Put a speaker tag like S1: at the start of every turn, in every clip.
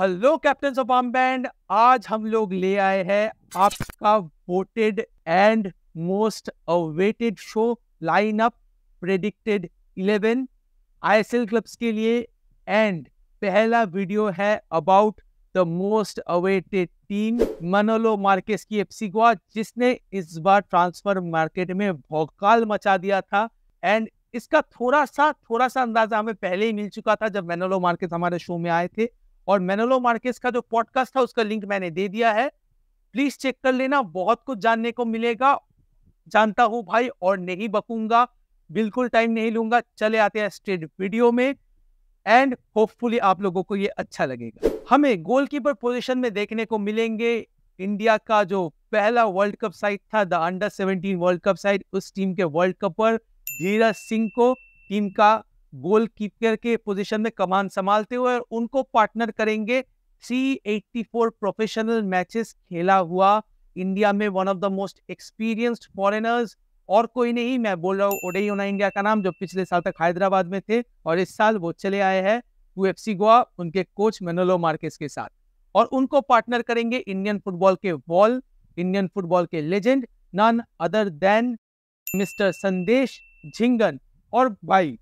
S1: hello captain of arm band आज हम लोग ले आए हैं आपका voted and most awaited show line up predicted 11 ISL clubs के लिए एंड पहला वीडियो है about the most awaited team Manolo Marquez की एफसी गोवा जिसने इस बार ट्रांसफर मार्केट में भौकाल मचा दिया था एंड इसका थोड़ा सा थोड़ा सा अंदाजा हमें पहले ही मिल चुका था जब मेनोलो मार्केस हमारे शो में आए थे और मेनोलो मार्केस का जो पॉडकास्ट था उसका लिंक मैंने दे दिया है प्लीज चेक कर लेना बहुत कुछ जानने को मिलेगा जानता हूं भाई और नहीं बकूंगा बिल्कुल टाइम नहीं लूंगा चले आते हैं स्ट्रेट वीडियो में एंड होपफुली आप लोगों को ये अच्छा लगेगा हमें गोलकीपर पोजीशन में देखने को मिलेंगे इंडिया का जो पहला वर्ल्ड कप साइड था the under 17 world cup side उस टीम के वर्ल्ड कपर धीरज सिंह को टीम का गोल कीपर के पोजीशन में कमान संभालते हुए और उनको पार्टनर करेंगे three eighty four professional matches खेला हुआ इंडिया में one of the most experienced foreigners और कोई नहीं मैं बोल रहा हूँ ओडे यूना इंडिया का नाम जो पिछले साल तक हैदराबाद में थे और इस साल वो चले आए हैं टू एफ सी गोवा उनके कोच मेनोलो मार्केस के साथ और उनको पार्टनर करेंगे इंडियन फुटबॉल के वॉल इंडियन फुटबॉल के legend none other than mister Sandesh Jhingan और भाई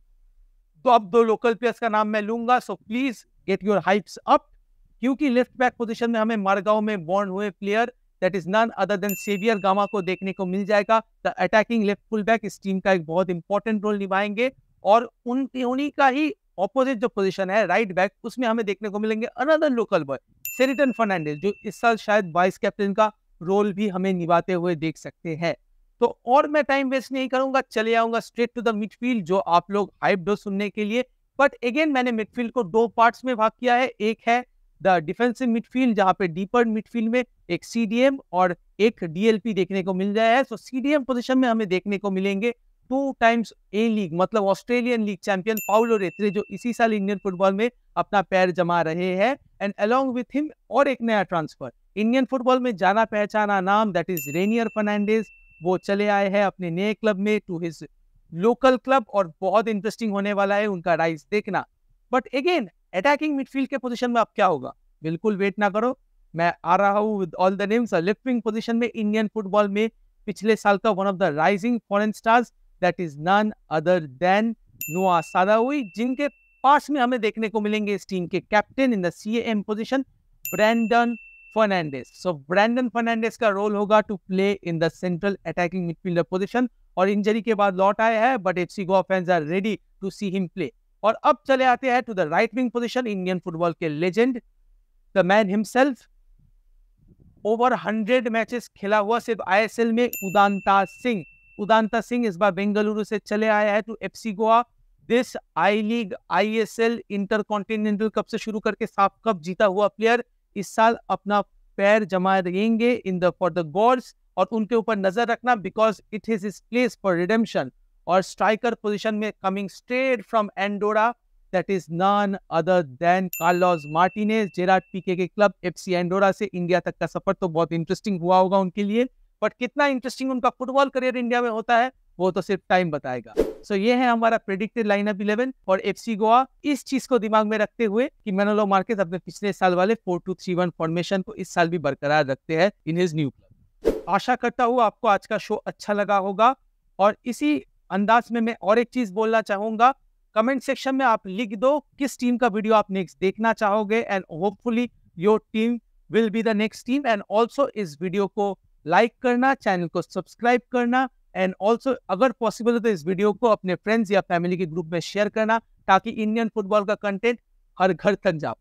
S1: तो अब दो लोकल प्लेयर्स का नाम मैं लूंगा so please get your hypes up क्योंकि लेफ्ट बैक पोजीशन में हमें मारगांव में बॉर्न हुए player that is none other than Saviour Gama को देखने को मिल जाएगा the attacking left full back इस टीम का एक बहुत इंपॉर्टेंट रोल निभाएंगे और उन उन्हीं का ही ऑपोजिट जो पोजीशन है राइट बैक उसमें हमें देखने को मिलेंगे another local boy Seriton Fernandes जो इस साल शायद वाइस कैप्टन का रोल भी हमें निभाते हुए देख सकते हैं तो और मैं टाइम वेस्ट नहीं करूंगा चले आऊंगा स्ट्रेट टू द मिडफील्ड जो आप लोग हाइप डो सुनने के लिए बट अगेन मैंने मिडफील्ड को दो पार्ट्स में भाग किया है एक है द डिफेंसिव मिडफील्ड जहां पे डीपर मिडफील्ड में एक सीडीएम और एक डीएलपी देखने को मिल रहा है सो सीडीएम पोजिशन में हमें देखने को मिलेंगे टू टाइम्स ए लीग मतलब Australian league champion Paulo Retre जो इसी साल इंडियन फुटबॉल में अपना पैर जमा रहे हैं एंड अलोंग विथ हिम और एक नया ट्रांसफर इंडियन फुटबॉल में जाना पहचाना नाम दैट इज रेनियर फर्नांडेज वो चले आए हैं अपने नए क्लब में टू हिज लोकल क्लब और बहुत इंटरेस्टिंग होने वाला है उनका राइज देखना बट अगेन अटैकिंग मिडफील्ड के पोजीशन में अब क्या होगा बिल्कुल वेट ना करो मैं आ रहा हूँ with all the names left wing position में इंडियन फुटबॉल में पिछले साल का one of the rising foreign stars that is none other than Noah Sadaoui जिनके पास में हमें देखने को मिलेंगे इस टीम के captain in the C M position Brandon Fernandes so Brandon Fernandes का रोल होगा to play in the central attacking midfielder position और इंजरी के बाद लौट आए हैं but F C Goa fans are ready to see him play और अब चले आते हैं to the right wing position Indian football के legend the man himself over hundred matches खेला हुआ सिर्फ आईएसएल में उदानता सिंह उदानता सिंह इस बार बेंगलुरु से चले आया है to F C Goa this I league I S L inter continental cup से शुरू करके साफ कप जीता हुआ प्लेयर इस साल अपना पैर जमा रहेंगे in the for the gods और उनके ऊपर नजर रखना because it is is place for redemption और स्ट्राइकर पोजिशन में coming straight from Andorra that is none other than Carlos Martinez जेराट पीके के क्लब एफसी एंडोरा से इंडिया तक का सफर तो बहुत इंटरेस्टिंग हुआ होगा उनके लिए बट कितना इंटरेस्टिंग उनका फुटबॉल करियर इंडिया में होता है वो तो सिर्फ टाइम बताएगा सो so, ये है हमारा प्रेडिक्टेड लाइनअप इलेवन और एफसी गोवा इस चीज को दिमाग में रखते हुए कि मेनोलो मार्केट अपने पिछले साल वाले four two three one formation को इस साल भी बरकरार रखते हैं इन हिज न्यू प्लान आशा करता हूँ आपको आज का शो अच्छा लगा होगा और इसी अंदाज में मैं और एक चीज बोलना चाहूंगा कमेंट सेक्शन में आप लिख दो किस टीम का वीडियो आप नेक्स्ट देखना चाहोगे and hopefully your team will be the next team and also इस वीडियो को लाइक करना चैनल को सब्सक्राइब करना एंड ऑल्सो अगर पॉसिबल हो तो इस वीडियो को अपने फ्रेंड्स या फैमिली के ग्रुप में शेयर करना ताकि इंडियन फुटबॉल का कंटेंट हर घर तक जा